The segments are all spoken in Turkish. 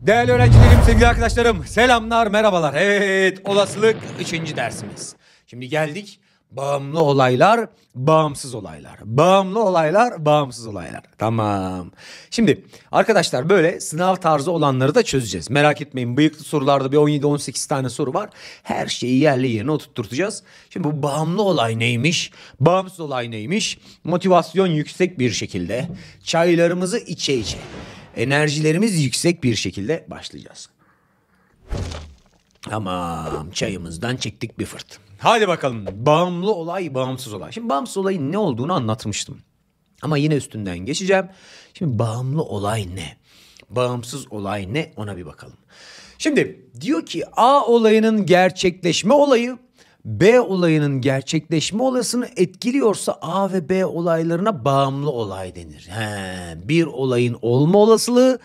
Değerli öğrencilerim, sevgili arkadaşlarım, selamlar, merhabalar. Evet, olasılık 3. dersimiz. Şimdi geldik bağımlı olaylar, bağımsız olaylar. Bağımlı olaylar, bağımsız olaylar. Tamam. Şimdi arkadaşlar böyle sınav tarzı olanları da çözeceğiz. Merak etmeyin bıyıklı sorularda bir 17-18 tane soru var. Her şeyi yerli yerine oturtturacağız. Şimdi bu bağımlı olay neymiş? Bağımsız olay neymiş? Motivasyon yüksek bir şekilde çaylarımızı içe içe enerjilerimiz yüksek bir şekilde başlayacağız. Tamam çayımızdan çektik bir fırt. Hadi bakalım bağımlı olay bağımsız olay. Şimdi bağımsız olayın ne olduğunu anlatmıştım. Ama yine üstünden geçeceğim. Şimdi bağımlı olay ne? Bağımsız olay ne ona bir bakalım. Şimdi diyor ki A olayının gerçekleşme olayı B olayının gerçekleşme olasını etkiliyorsa A ve B olaylarına bağımlı olay denir. He, bir olayın olma olasılığı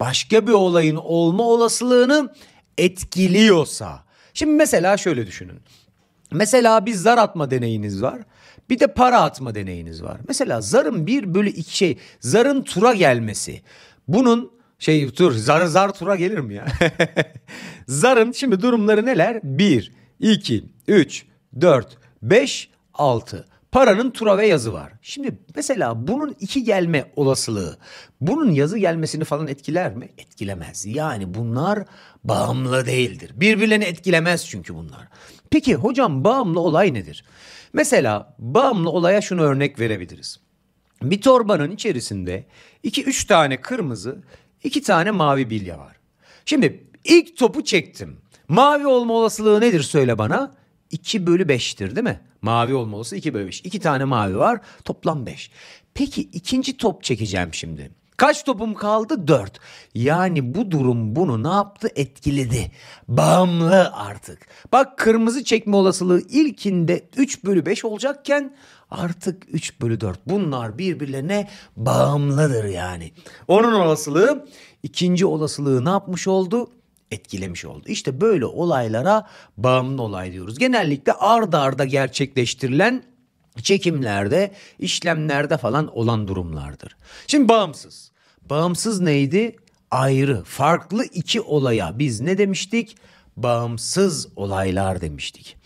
başka bir olayın olma olasılığını etkiliyorsa. Şimdi mesela şöyle düşünün. Mesela bir zar atma deneyiniz var. Bir de para atma deneyiniz var. Mesela zarın bir bölü iki şey zarın tura gelmesi. Bunun şey tur zar zar tura gelir mi ya? Zarın şimdi durumları neler? Bir 2, 3, 4, 5, 6. Paranın tura ve yazı var. Şimdi mesela bunun iki gelme olasılığı bunun yazı gelmesini falan etkiler mi? Etkilemez. Yani bunlar bağımlı değildir. Birbirlerini etkilemez çünkü bunlar. Peki hocam bağımlı olay nedir? Mesela bağımlı olaya şunu örnek verebiliriz. Bir torbanın içerisinde 2-3 tane kırmızı, 2 tane mavi bilye var. Şimdi ilk topu çektim. Mavi olma olasılığı nedir söyle bana. 2 bölü 5'tir değil mi? Mavi olma olasılığı 2 bölü 5. 2 tane mavi var toplam 5. Peki ikinci top çekeceğim şimdi. Kaç topum kaldı? 4. Yani bu durum bunu ne yaptı? Etkiledi. Bağımlı artık. Bak kırmızı çekme olasılığı ilkinde 3 bölü 5 olacakken artık 3 bölü 4. Bunlar birbirlerine bağımlıdır yani. Onun olasılığı ikinci olasılığı ne yapmış oldu? etkilemiş oldu. İşte böyle olaylara bağımlı olay diyoruz. Genellikle ard arda gerçekleştirilen çekimlerde, işlemlerde falan olan durumlardır. Şimdi bağımsız. Bağımsız neydi? Ayrı, farklı iki olaya biz ne demiştik? Bağımsız olaylar demiştik.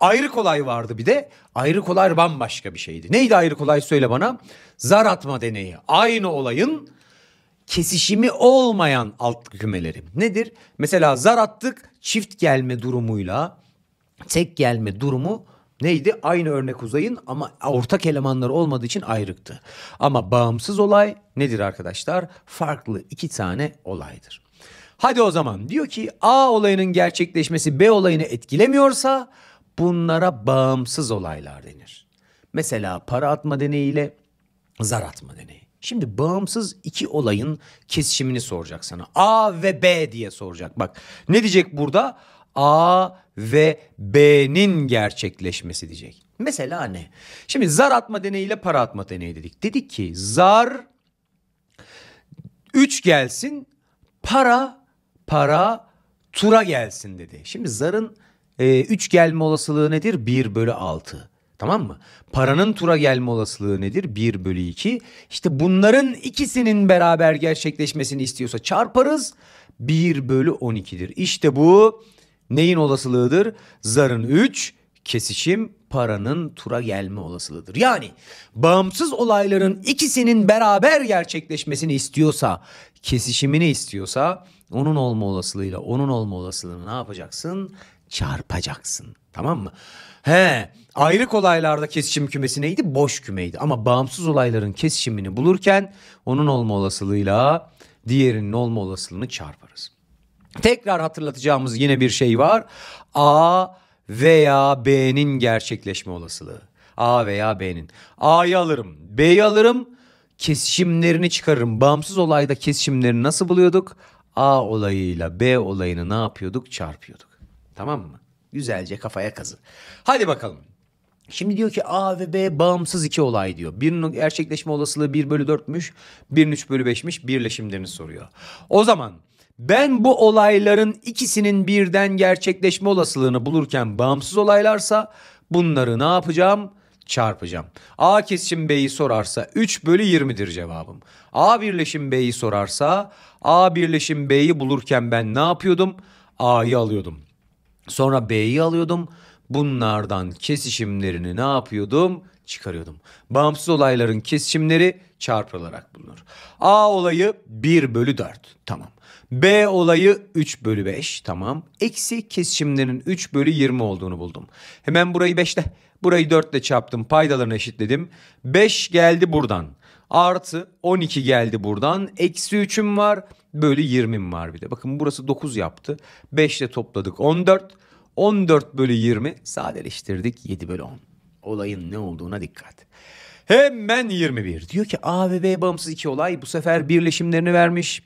Ayrı kolay vardı bir de. Ayrı kolay bambaşka bir şeydi. Neydi ayrı kolay söyle bana? Zar atma deneyi. Aynı olayın kesişimi olmayan alt kümeleri. Nedir? Mesela zar attık çift gelme durumuyla tek gelme durumu neydi? Aynı örnek uzayın ama ortak elemanları olmadığı için ayrıktı. Ama bağımsız olay nedir arkadaşlar? Farklı iki tane olaydır. Hadi o zaman diyor ki A olayının gerçekleşmesi B olayını etkilemiyorsa bunlara bağımsız olaylar denir. Mesela para atma deneyiyle zar atma deneyi. Şimdi bağımsız iki olayın kesişimini soracak sana. A ve B diye soracak. Bak ne diyecek burada? A ve B'nin gerçekleşmesi diyecek. Mesela ne? Şimdi zar atma deneyiyle para atma deneyi dedik. Dedik ki zar 3 gelsin para para tura gelsin dedi. Şimdi zarın 3 e, gelme olasılığı nedir? 1 bölü 6. Tamam mı? Paranın tura gelme olasılığı nedir? 1 bölü 2. İşte bunların ikisinin beraber gerçekleşmesini istiyorsa çarparız. 1 bölü 12'dir. İşte bu neyin olasılığıdır? Zarın 3, kesişim paranın tura gelme olasılığıdır. Yani bağımsız olayların ikisinin beraber gerçekleşmesini istiyorsa, kesişimini istiyorsa onun olma olasılığıyla onun olma olasılığını ne yapacaksın? Çarpacaksın. Tamam mı? He, Ayrık olaylarda kesişim kümesi neydi? Boş kümeydi. Ama bağımsız olayların kesişimini bulurken onun olma olasılığıyla diğerinin olma olasılığını çarparız. Tekrar hatırlatacağımız yine bir şey var. A veya B'nin gerçekleşme olasılığı. A veya B'nin. A'yı alırım, B'yi alırım, kesişimlerini çıkarırım. Bağımsız olayda kesişimlerini nasıl buluyorduk? A olayıyla B olayını ne yapıyorduk? Çarpıyorduk. Tamam mı? Güzelce kafaya kazı. Hadi bakalım. Şimdi diyor ki A ve B bağımsız iki olay diyor. Birinin gerçekleşme olasılığı 1 bölü 4'müş, birinin 3 bölü 5'miş birleşimlerini soruyor. O zaman ben bu olayların ikisinin birden gerçekleşme olasılığını bulurken bağımsız olaylarsa bunları ne yapacağım? Çarpacağım. A kesişim B'yi sorarsa 3 bölü 20'dir cevabım. A birleşim B'yi sorarsa A birleşim B'yi bulurken ben ne yapıyordum? A'yı alıyordum. Sonra B'yi alıyordum bunlardan kesişimlerini ne yapıyordum? Çıkarıyordum. Bağımsız olayların kesişimleri çarpılarak bulunur. A olayı 1 bölü 4. Tamam. B olayı 3 bölü 5 tamam. Eksi kesişimlerin 3 bölü 20 olduğunu buldum. Hemen burayı 5 ile burayı 4 ile çarptım paydalarını eşitledim. 5 geldi buradan. Artı 12 geldi buradan. Eksi 3'üm var. Bölü 20'm var bir de. Bakın burası 9 yaptı. 5 ile topladık 14. 14 bölü 20 sadeleştirdik 7 bölü 10. Olayın ne olduğuna dikkat. Hemen 21. Diyor ki A ve B bağımsız iki olay bu sefer birleşimlerini vermiş.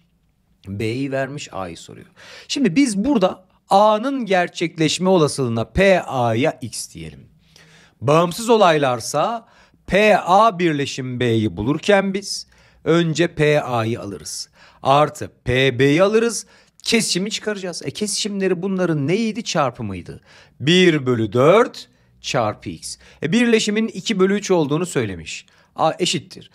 B'yi vermiş A'yı soruyor. Şimdi biz burada A'nın gerçekleşme olasılığına PA'ya X diyelim. Bağımsız olaylarsa PA birleşim B'yi bulurken biz önce PA'yı alırız. Artı PB'yi alırız. Kesişimi çıkaracağız. E kesişimleri bunların neydi? Çarpımıydı. 1 bölü 4 çarpı x. E birleşimin 2 bölü 3 olduğunu söylemiş. A eşittir.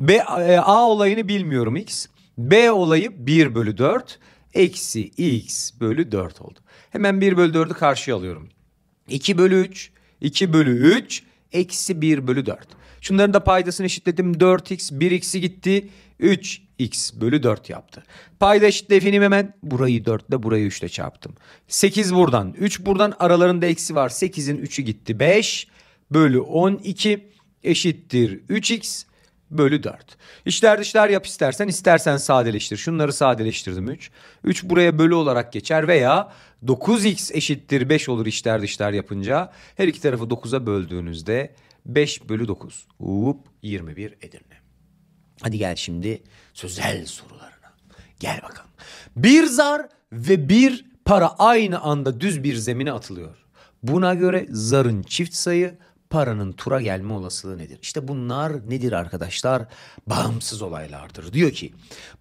B, e, A olayını bilmiyorum x. B olayı 1 bölü 4 eksi x bölü 4 oldu. Hemen 1 bölü 4'ü karşıya alıyorum. 2 bölü 3, 2 bölü 3 eksi 1 bölü 4. Şunların da paydasını eşitledim. 4x, 1x'i gitti. 3, x bölü 4 yaptı. Payda Definim hemen burayı 4 ile burayı 3 ile çarptım. 8 buradan 3 buradan aralarında eksi var. 8'in 3'ü gitti 5 bölü 12 eşittir 3x bölü 4. İşler dışlar yap istersen istersen sadeleştir. Şunları sadeleştirdim 3. 3 buraya bölü olarak geçer veya 9x eşittir 5 olur işler dışlar yapınca. Her iki tarafı 9'a böldüğünüzde 5 bölü 9. Uup 21 Edirne. Hadi gel şimdi sözel sorularına. Gel bakalım. Bir zar ve bir para aynı anda düz bir zemine atılıyor. Buna göre zarın çift sayı, paranın tura gelme olasılığı nedir? İşte bunlar nedir arkadaşlar? Bağımsız olaylardır. Diyor ki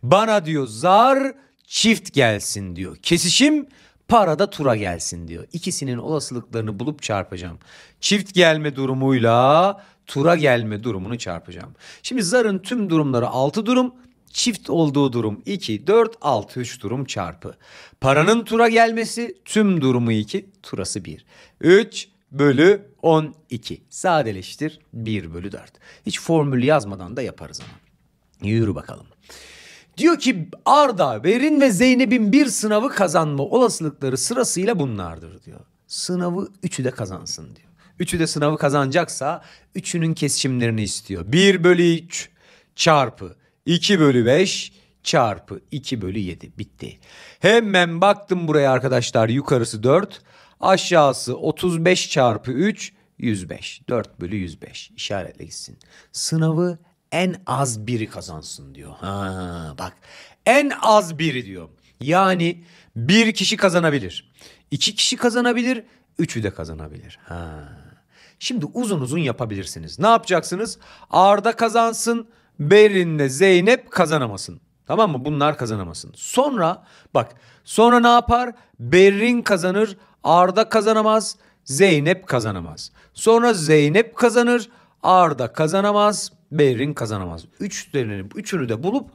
bana diyor zar çift gelsin diyor. Kesişim para da tura gelsin diyor. İkisinin olasılıklarını bulup çarpacağım. Çift gelme durumuyla tura gelme durumunu çarpacağım. Şimdi zarın tüm durumları altı durum çift olduğu durum 2, 4, 6, 3 durum çarpı. Paranın tura gelmesi tüm durumu 2, turası 1. 3 bölü 12. Sadeleştir 1 bölü 4. Hiç formülü yazmadan da yaparız ama. Yürü bakalım. Diyor ki Arda, Berin ve Zeynep'in bir sınavı kazanma olasılıkları sırasıyla bunlardır diyor. Sınavı üçü de kazansın diyor. Üçü de sınavı kazanacaksa üçünün kesişimlerini istiyor. 1 bölü 3 çarpı 2 bölü 5 çarpı 2 bölü 7 bitti. Hemen baktım buraya arkadaşlar yukarısı 4 aşağısı 35 çarpı 3 105 4 bölü 105 işaretle gitsin. Sınavı en az biri kazansın diyor. Ha, bak en az biri diyor. Yani bir kişi kazanabilir. iki kişi kazanabilir. Üçü de kazanabilir. Ha. Şimdi uzun uzun yapabilirsiniz. Ne yapacaksınız? Arda kazansın. Berrin'le Zeynep kazanamasın. Tamam mı? Bunlar kazanamasın. Sonra bak sonra ne yapar? Berin kazanır, Arda kazanamaz, Zeynep kazanamaz. Sonra Zeynep kazanır, Arda kazanamaz, Berin kazanamaz. Üçlerini, üçünü de bulup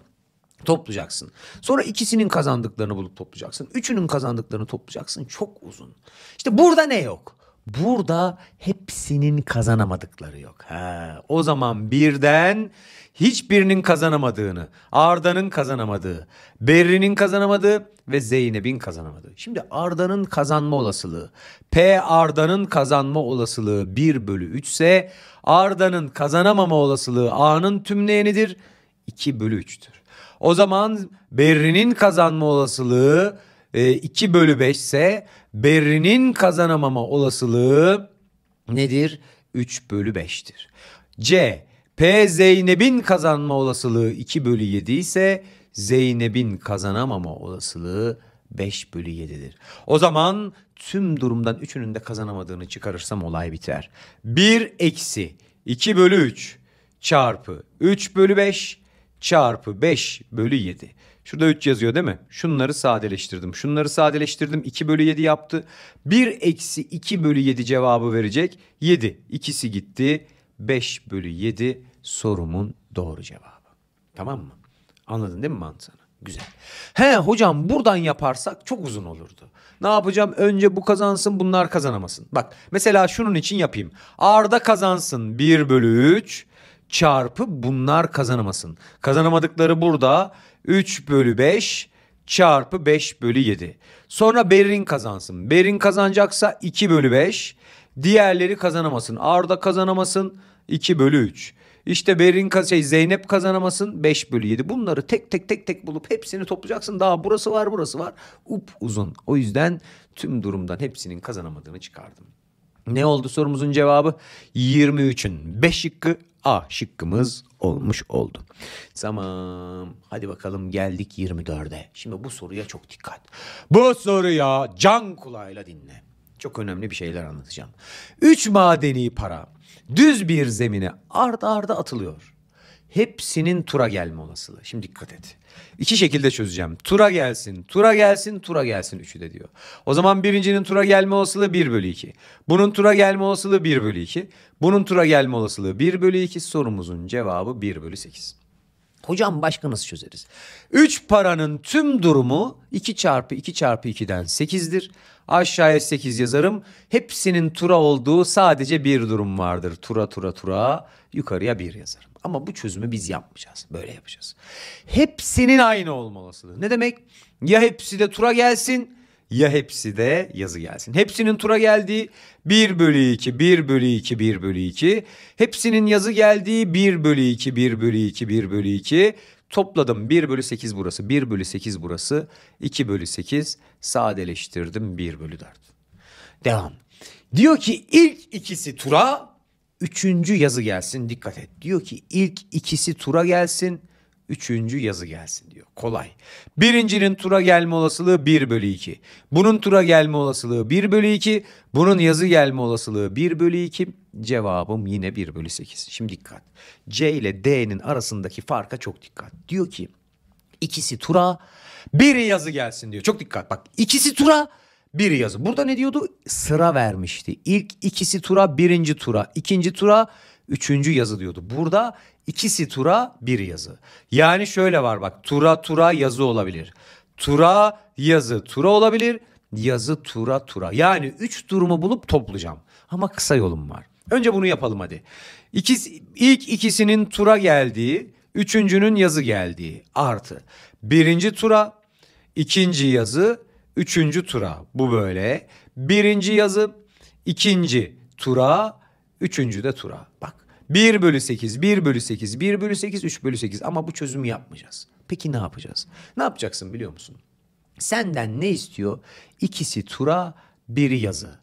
toplayacaksın. Sonra ikisinin kazandıklarını bulup toplayacaksın. Üçünün kazandıklarını toplayacaksın. Çok uzun. İşte burada ne yok? Burada hepsinin kazanamadıkları yok. Ha, o zaman birden hiçbirinin kazanamadığını, Arda'nın kazanamadığı, Berri'nin kazanamadığı ve Zeynep'in kazanamadığı. Şimdi Arda'nın kazanma olasılığı, P Arda'nın kazanma olasılığı 1 bölü 3 ise Arda'nın kazanamama olasılığı A'nın tümleyenidir 2 bölü 3'tür. O zaman Berri'nin kazanma olasılığı 2 e, bölü 5 ise Berri'nin kazanamama olasılığı nedir? 3 bölü 5'tir. C. P Zeynep'in kazanma olasılığı 2 bölü 7 ise Zeynep'in kazanamama olasılığı 5 bölü 7'dir. O zaman tüm durumdan üçünün de kazanamadığını çıkarırsam olay biter. 1 eksi 2 bölü 3 çarpı 3 bölü 5 çarpı 5 bölü 7. Şurada 3 yazıyor değil mi? Şunları sadeleştirdim. Şunları sadeleştirdim. 2 bölü 7 yaptı. 1 eksi 2 bölü 7 cevabı verecek. 7. İkisi gitti. 5 bölü 7 sorumun doğru cevabı. Tamam mı? Anladın değil mi mantığını? Güzel. He hocam buradan yaparsak çok uzun olurdu. Ne yapacağım? Önce bu kazansın bunlar kazanamasın. Bak mesela şunun için yapayım. Arda kazansın 1 bölü 3 çarpı bunlar kazanamasın. Kazanamadıkları burada 3 bölü 5 çarpı 5 bölü 7. Sonra Berin kazansın. Berin kazanacaksa 2 bölü 5. Diğerleri kazanamasın. Arda kazanamasın 2 bölü 3. İşte Berin şey Zeynep kazanamasın 5 bölü 7. Bunları tek tek tek tek bulup hepsini toplayacaksın. Daha burası var burası var. Up uzun. O yüzden tüm durumdan hepsinin kazanamadığını çıkardım. Ne oldu sorumuzun cevabı? 23'ün 5 şıkkı A şıkkımız olmuş oldu. Tamam. Hadi bakalım geldik 24'e. Şimdi bu soruya çok dikkat. Bu soruya can kulağıyla dinle. Çok önemli bir şeyler anlatacağım. Üç madeni para düz bir zemine ard arda atılıyor. Hepsinin tura gelme olasılığı. Şimdi dikkat et. İki şekilde çözeceğim. Tura gelsin, tura gelsin, tura gelsin üçü de diyor. O zaman birincinin tura gelme olasılığı 1 bölü 2. Bunun tura gelme olasılığı 1 bölü 2. Bunun tura gelme olasılığı 1 bölü 2. Sorumuzun cevabı 1 bölü 8. Hocam başka nasıl çözeriz? 3 paranın tüm durumu 2 çarpı 2 çarpı 2'den 8'dir. Aşağıya 8 yazarım. Hepsinin tura olduğu sadece bir durum vardır. Tura tura tura yukarıya 1 yazarım. Ama bu çözümü biz yapmayacağız. Böyle yapacağız. Hepsinin aynı olmalısıdır. Ne demek? Ya hepsi de tura gelsin ya hepsi de yazı gelsin. Hepsinin tura geldiği 1 bölü 2, 1 bölü 2, 1 bölü 2. Hepsinin yazı geldiği 1 bölü 2, 1 bölü 2, 1 bölü 2. Topladım 1 bölü 8 burası, 1 bölü 8 burası, 2 bölü 8 sadeleştirdim 1 bölü 4. Devam. Diyor ki ilk ikisi tura, üçüncü yazı gelsin dikkat et. Diyor ki ilk ikisi tura gelsin, Üçüncü yazı gelsin diyor. Kolay. Birincinin tura gelme olasılığı 1 bölü 2. Bunun tura gelme olasılığı 1 bölü 2. Bunun yazı gelme olasılığı 1 bölü 2. Cevabım yine 1 bölü 8. Şimdi dikkat. C ile D'nin arasındaki farka çok dikkat. Diyor ki ikisi tura biri yazı gelsin diyor. Çok dikkat bak ikisi tura biri yazı. Burada ne diyordu? Sıra vermişti. İlk ikisi tura birinci tura ikinci tura üçüncü yazı diyordu. Burada İkisi tura bir yazı. Yani şöyle var bak tura tura yazı olabilir. Tura yazı tura olabilir. Yazı tura tura. Yani üç durumu bulup toplayacağım. Ama kısa yolum var. Önce bunu yapalım hadi. İkisi, ilk ikisinin tura geldiği, üçüncünün yazı geldiği artı. Birinci tura, ikinci yazı, üçüncü tura. Bu böyle. Birinci yazı, ikinci tura, üçüncü de tura. Bak 1 bölü 8, 1 bölü 8, 1 bölü 8, 3 bölü 8 ama bu çözümü yapmayacağız. Peki ne yapacağız? Ne yapacaksın biliyor musun? Senden ne istiyor? İkisi tura, biri yazı.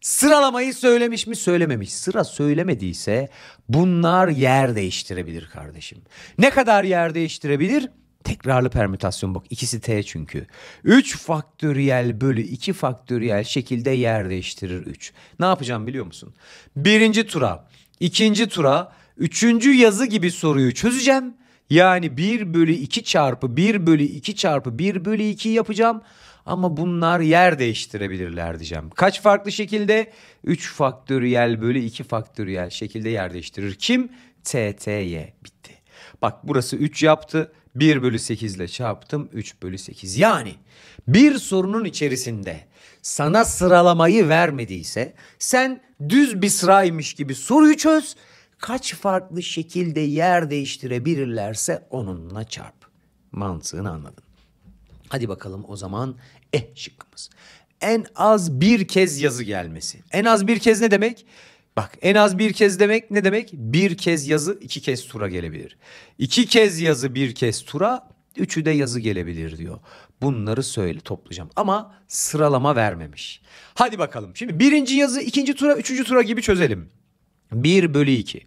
Sıralamayı söylemiş mi söylememiş. Sıra söylemediyse bunlar yer değiştirebilir kardeşim. Ne kadar yer değiştirebilir? Tekrarlı permütasyon bak ikisi T çünkü. 3 faktöriyel bölü 2 faktöriyel şekilde yer değiştirir 3. Ne yapacağım biliyor musun? Birinci tura ikinci tura üçüncü yazı gibi soruyu çözeceğim. Yani 1 bölü 2 çarpı 1 bölü 2 çarpı 1 bölü 2 yapacağım. Ama bunlar yer değiştirebilirler diyeceğim. Kaç farklı şekilde? 3 faktöriyel bölü 2 faktöriyel şekilde yer değiştirir. Kim? TTY bitti. Bak burası 3 yaptı. 1 bölü 8 ile çarptım 3 bölü 8. Yani bir sorunun içerisinde sana sıralamayı vermediyse sen düz bir sıraymış gibi soruyu çöz. Kaç farklı şekilde yer değiştirebilirlerse onunla çarp. Mantığını anladın. Hadi bakalım o zaman eh şıkkımız. En az bir kez yazı gelmesi. En az bir kez ne demek? Bak en az bir kez demek ne demek? Bir kez yazı iki kez tura gelebilir. İki kez yazı bir kez tura üçü de yazı gelebilir diyor. Bunları söyle toplayacağım ama sıralama vermemiş. Hadi bakalım şimdi birinci yazı ikinci tura üçüncü tura gibi çözelim. 1 bölü 2,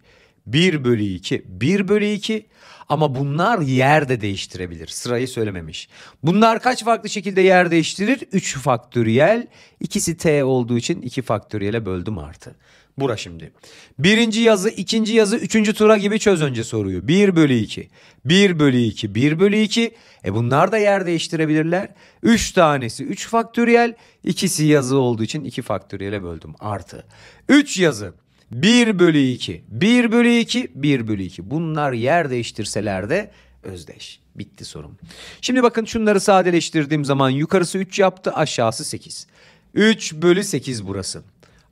1 bölü 2, 1 bölü 2 ama bunlar yer de değiştirebilir. Sırayı söylememiş. Bunlar kaç farklı şekilde yer değiştirir? 3 faktöriyel, İkisi t olduğu için 2 faktöriyele böldüm artı. Bura şimdi. Birinci yazı, ikinci yazı, üçüncü tura gibi çöz önce soruyu. 1 bölü 2, 1 bölü 2, 1 bölü 2. E bunlar da yer değiştirebilirler. 3 tanesi 3 faktöriyel, ikisi yazı olduğu için 2 faktöriyele böldüm. Artı. 3 yazı, 1 bölü 2, 1 bölü 2, 1 bölü 2. Bunlar yer değiştirseler de özdeş. Bitti sorum. Şimdi bakın şunları sadeleştirdiğim zaman yukarısı 3 yaptı, aşağısı 8. 3 bölü 8 burası.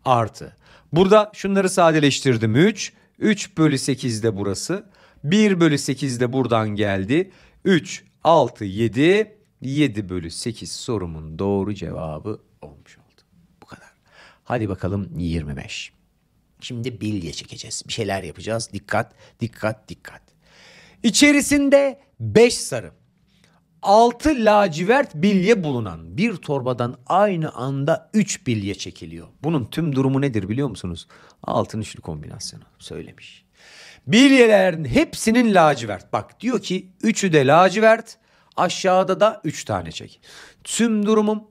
Artı. Burada şunları sadeleştirdim 3. 3 bölü 8 de burası. 1 bölü 8 de buradan geldi. 3, 6, 7. 7 bölü 8 sorumun doğru cevabı olmuş oldu. Bu kadar. Hadi bakalım 25. Şimdi bilye çekeceğiz. Bir şeyler yapacağız. Dikkat, dikkat, dikkat. İçerisinde 5 sarı. 6 lacivert bilye bulunan bir torbadan aynı anda 3 bilye çekiliyor. Bunun tüm durumu nedir biliyor musunuz? Altın üçlü kombinasyonu söylemiş. Bilyelerin hepsinin lacivert. Bak diyor ki üçü de lacivert aşağıda da 3 tane çek. Tüm durumum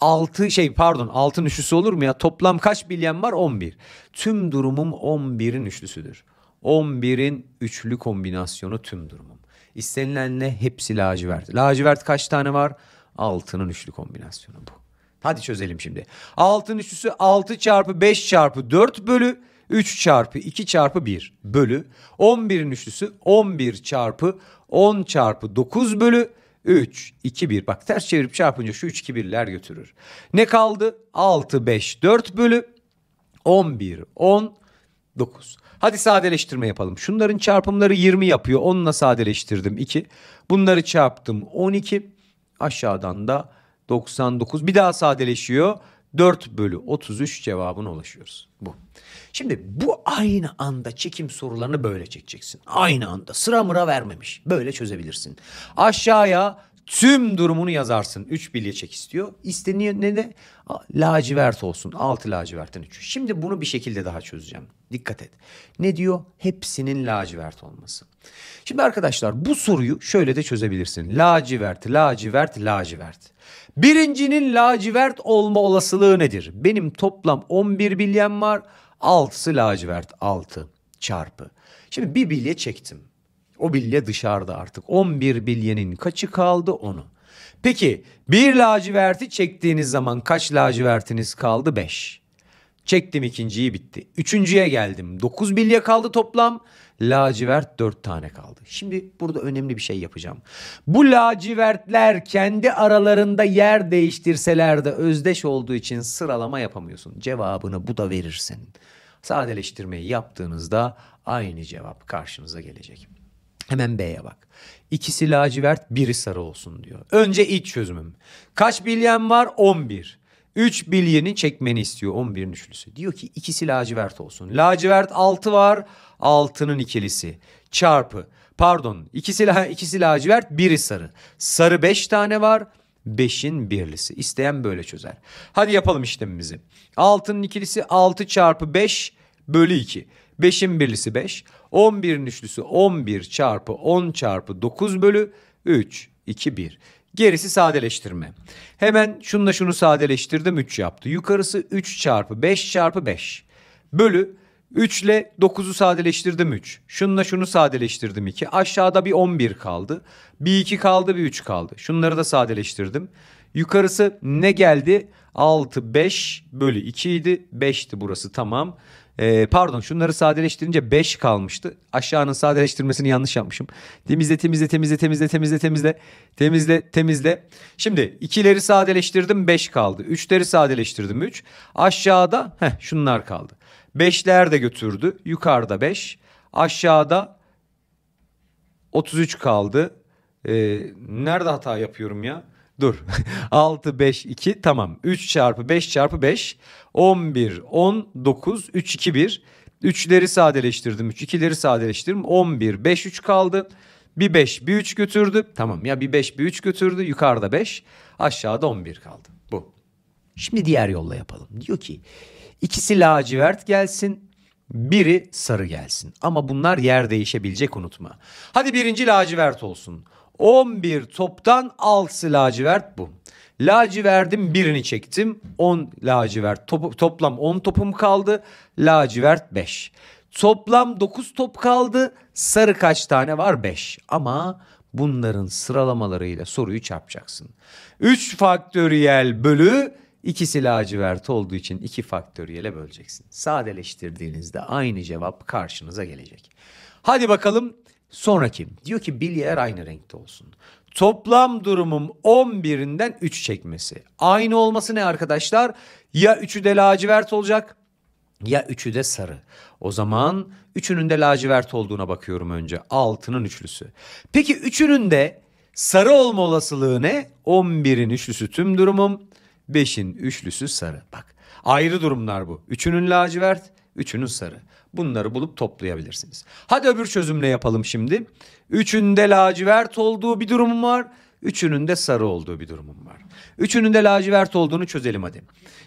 6 şey pardon altın üçlüsü olur mu ya? Toplam kaç bilyem var? 11. Tüm durumum 11'in üçlüsüdür. 11'in üçlü kombinasyonu tüm durumum. İstenilen ne? Hepsi lacivert. Lacivert kaç tane var? Altının üçlü kombinasyonu bu. Hadi çözelim şimdi. Altın üçlüsü 6 çarpı 5 çarpı 4 bölü 3 çarpı 2 çarpı 1 bölü 11'in üçlüsü 11 çarpı 10 çarpı 9 bölü 3, 2, 1. Bak ters çevirip çarpınca şu 3, 2, 1'ler götürür. Ne kaldı? 6, 5, 4 bölü 11, 10, 9. Hadi sadeleştirme yapalım. Şunların çarpımları 20 yapıyor. Onunla sadeleştirdim 2. Bunları çarptım 12. Aşağıdan da 99. Bir daha sadeleşiyor. 4 bölü 33 cevabına ulaşıyoruz. Bu. Şimdi bu aynı anda çekim sorularını böyle çekeceksin. Aynı anda sıra mıra vermemiş. Böyle çözebilirsin. Aşağıya tüm durumunu yazarsın. 3 bilye çek istiyor. İsteniyor ne de lacivert olsun. 6 lacivertten 3. Şimdi bunu bir şekilde daha çözeceğim. Dikkat et. Ne diyor? Hepsinin lacivert olması. Şimdi arkadaşlar bu soruyu şöyle de çözebilirsin. Lacivert, lacivert, lacivert. Birincinin lacivert olma olasılığı nedir? Benim toplam 11 bilyem var. 6'sı lacivert 6 çarpı. Şimdi bir bilye çektim. O bilye dışarıda artık. 11 bilyenin kaçı kaldı onu. Peki bir laciverti çektiğiniz zaman kaç lacivertiniz kaldı? 5. Çektim ikinciyi bitti. Üçüncüye geldim. 9 bilye kaldı toplam. Lacivert 4 tane kaldı. Şimdi burada önemli bir şey yapacağım. Bu lacivertler kendi aralarında yer değiştirseler de özdeş olduğu için sıralama yapamıyorsun. Cevabını bu da verirsin. Sadeleştirmeyi yaptığınızda aynı cevap karşınıza gelecek. Hemen B'ye bak. İkisi lacivert, biri sarı olsun diyor. Önce ilk çözümüm. Kaç bilyen var? 11. 3 bilyeni çekmeni istiyor 11'in üçlüsü. Diyor ki ikisi lacivert olsun. Lacivert 6 var. 6'nın ikilisi çarpı pardon İkisi la, ikisi lacivert biri sarı. Sarı 5 tane var. 5'in birlisi. İsteyen böyle çözer. Hadi yapalım işlemimizi. 6'nın ikilisi 6 çarpı 5 bölü 2. 5'in birlisi 5. 11'in üçlüsü 11 çarpı 10 çarpı 9 bölü 3, 2, 1. Gerisi sadeleştirme. Hemen şunla şunu sadeleştirdim 3 yaptı. Yukarısı 3 çarpı 5 çarpı 5 bölü 3 ile 9'u sadeleştirdim 3. Şunla şunu sadeleştirdim 2. Aşağıda bir 11 kaldı. Bir 2 kaldı bir 3 kaldı. Şunları da sadeleştirdim. Yukarısı ne geldi? 6, 5 bölü 2 idi. 5'ti burası tamam. E, pardon şunları sadeleştirince 5 kalmıştı. Aşağının sadeleştirmesini yanlış yapmışım. Temizle temizle temizle temizle temizle temizle temizle temizle. Şimdi ikileri sadeleştirdim 5 kaldı. Üçleri sadeleştirdim 3. Üç. Aşağıda heh, şunlar kaldı. Beşler de götürdü. Yukarıda 5. Aşağıda 33 kaldı. Ee, nerede hata yapıyorum ya? Dur. 6, 5, 2 tamam. 3 çarpı 5 çarpı 5. 11, 19, 3, 2, 1. 3'leri sadeleştirdim. üç ikileri sadeleştirdim. 11, 5, 3 kaldı. Bir 5, bir 3 götürdü. Tamam ya bir 5, bir 3 götürdü. Yukarıda 5, aşağıda 11 kaldı. Bu. Şimdi diğer yolla yapalım. Diyor ki ikisi lacivert gelsin. Biri sarı gelsin. Ama bunlar yer değişebilecek unutma. Hadi birinci lacivert olsun. 11 toptan 6'sı lacivert bu. Laciverdim birini çektim. 10 lacivert. Top, toplam 10 topum kaldı. Lacivert 5. Toplam 9 top kaldı. Sarı kaç tane var? 5. Ama bunların sıralamalarıyla soruyu çarpacaksın. 3 faktöriyel bölü ikisi lacivert olduğu için 2 faktöriyele böleceksin. Sadeleştirdiğinizde aynı cevap karşınıza gelecek. Hadi bakalım sonraki. Diyor ki bilyeler aynı renkte olsun toplam durumum 11'inden 3 çekmesi. Aynı olması ne arkadaşlar? Ya 3'ü de lacivert olacak ya 3'ü de sarı. O zaman 3'ünün de lacivert olduğuna bakıyorum önce. 6'nın üçlüsü. Peki 3'ünün de sarı olma olasılığı ne? 11'in üçlüsü tüm durumum. 5'in üçlüsü sarı. Bak ayrı durumlar bu. 3'ünün lacivert, 3'ünün sarı. Bunları bulup toplayabilirsiniz. Hadi öbür çözümle yapalım şimdi. Üçünde lacivert olduğu bir durumum var. Üçünün de sarı olduğu bir durumum var. Üçünün de lacivert olduğunu çözelim hadi.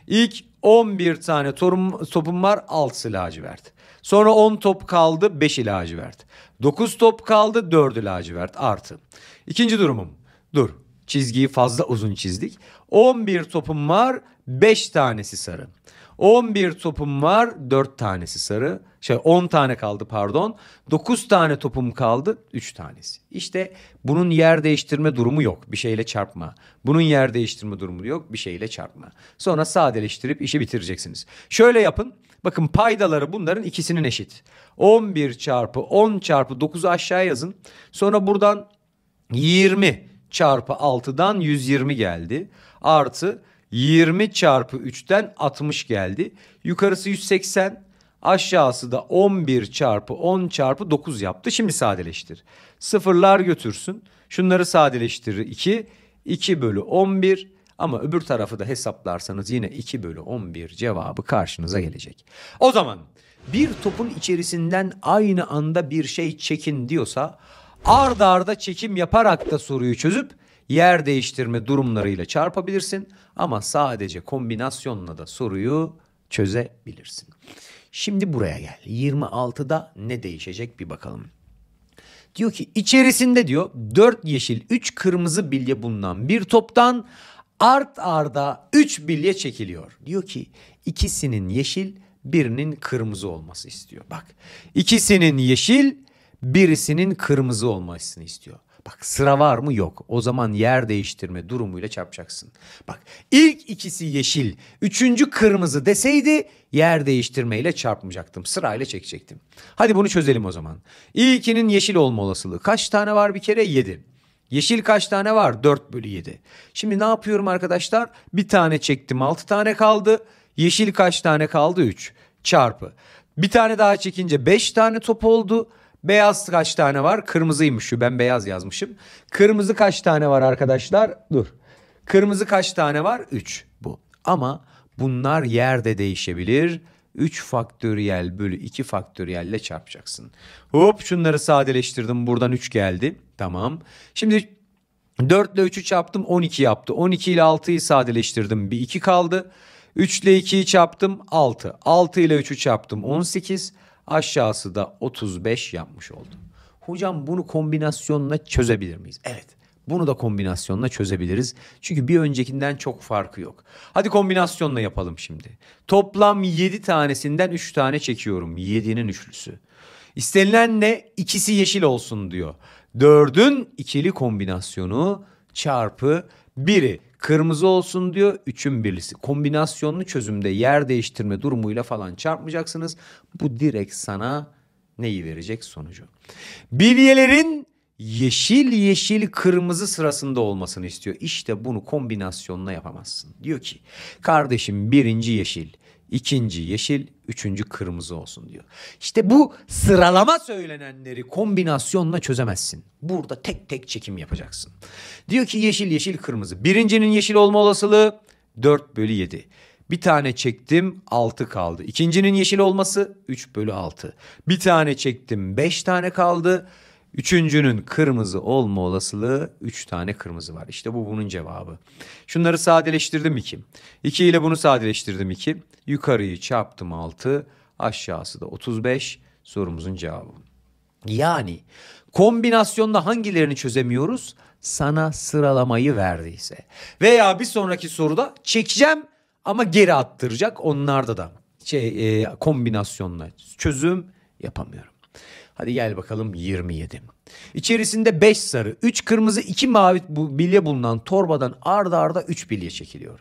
İlk 11 tane torum, topum var 6'sı lacivert. Sonra 10 top kaldı 5'i lacivert. 9 top kaldı 4'ü lacivert artı. İkinci durumum dur çizgiyi fazla uzun çizdik. 11 topum var 5 tanesi sarı. 11 topum var. 4 tanesi sarı. Şey 10 tane kaldı pardon. 9 tane topum kaldı. 3 tanesi. İşte bunun yer değiştirme durumu yok. Bir şeyle çarpma. Bunun yer değiştirme durumu yok. Bir şeyle çarpma. Sonra sadeleştirip işi bitireceksiniz. Şöyle yapın. Bakın paydaları bunların ikisinin eşit. 11 çarpı 10 çarpı 9'u aşağıya yazın. Sonra buradan 20 çarpı 6'dan 120 geldi. Artı 20 çarpı 3'ten 60 geldi. Yukarısı 180 aşağısı da 11 çarpı 10 çarpı 9 yaptı. Şimdi sadeleştir. Sıfırlar götürsün. Şunları sadeleştir 2. 2 bölü 11 ama öbür tarafı da hesaplarsanız yine 2 bölü 11 cevabı karşınıza gelecek. O zaman bir topun içerisinden aynı anda bir şey çekin diyorsa ard arda çekim yaparak da soruyu çözüp yer değiştirme durumlarıyla çarpabilirsin ama sadece kombinasyonla da soruyu çözebilirsin. Şimdi buraya gel. 26'da ne değişecek bir bakalım. Diyor ki içerisinde diyor 4 yeşil 3 kırmızı bilye bulunan bir toptan art arda 3 bilye çekiliyor. Diyor ki ikisinin yeşil birinin kırmızı olması istiyor. Bak ikisinin yeşil birisinin kırmızı olmasını istiyor. Bak sıra var mı yok. O zaman yer değiştirme durumuyla çarpacaksın. Bak ilk ikisi yeşil, üçüncü kırmızı deseydi yer değiştirmeyle çarpmayacaktım. Sırayla çekecektim. Hadi bunu çözelim o zaman. İlkinin yeşil olma olasılığı kaç tane var bir kere? Yedi. Yeşil kaç tane var? 4 bölü 7. Şimdi ne yapıyorum arkadaşlar? Bir tane çektim 6 tane kaldı. Yeşil kaç tane kaldı? 3 çarpı. Bir tane daha çekince 5 tane top oldu. Beyaz kaç tane var? Kırmızıymış şu ben beyaz yazmışım. Kırmızı kaç tane var arkadaşlar? Dur. Kırmızı kaç tane var? 3 bu. Ama bunlar yerde değişebilir. 3 faktöriyel bölü 2 faktöriyel çarpacaksın. Hop şunları sadeleştirdim. Buradan 3 geldi. Tamam. Şimdi 4 ile 3'ü çarptım 12 yaptı. 12 ile 6'yı sadeleştirdim. Bir 2 kaldı. 3 ile 2'yi çarptım 6. 6 ile 3'ü çarptım 18. Aşağısı da 35 yapmış oldu. Hocam bunu kombinasyonla çözebilir miyiz? Evet. Bunu da kombinasyonla çözebiliriz. Çünkü bir öncekinden çok farkı yok. Hadi kombinasyonla yapalım şimdi. Toplam 7 tanesinden 3 tane çekiyorum. 7'nin üçlüsü. İstenilen ne? İkisi yeşil olsun diyor. 4'ün ikili kombinasyonu çarpı 1'i. Kırmızı olsun diyor üçün birisi. Kombinasyonlu çözümde yer değiştirme durumuyla falan çarpmayacaksınız. Bu direkt sana neyi verecek sonucu. Bilyelerin yeşil yeşil kırmızı sırasında olmasını istiyor. İşte bunu kombinasyonla yapamazsın. Diyor ki kardeşim birinci yeşil, ikinci yeşil, üçüncü kırmızı olsun diyor. İşte bu sıralama söylenenleri kombinasyonla çözemezsin. Burada tek tek çekim yapacaksın. Diyor ki yeşil, yeşil, kırmızı. Birincinin yeşil olma olasılığı 4 bölü 7. Bir tane çektim 6 kaldı. İkincinin yeşil olması 3 bölü 6. Bir tane çektim 5 tane kaldı. Üçüncünün kırmızı olma olasılığı üç tane kırmızı var. İşte bu bunun cevabı. Şunları sadeleştirdim iki. İki ile bunu sadeleştirdim iki. Yukarıyı çarptım altı. Aşağısı da 35 sorumuzun cevabı. Yani kombinasyonda hangilerini çözemiyoruz? Sana sıralamayı verdiyse. Veya bir sonraki soruda çekeceğim ama geri attıracak onlarda da şey, e, kombinasyonla çözüm yapamıyorum. Hadi gel bakalım 27. İçerisinde 5 sarı, 3 kırmızı, 2 mavi bilye bulunan torbadan arda arda 3 bilye çekiliyor.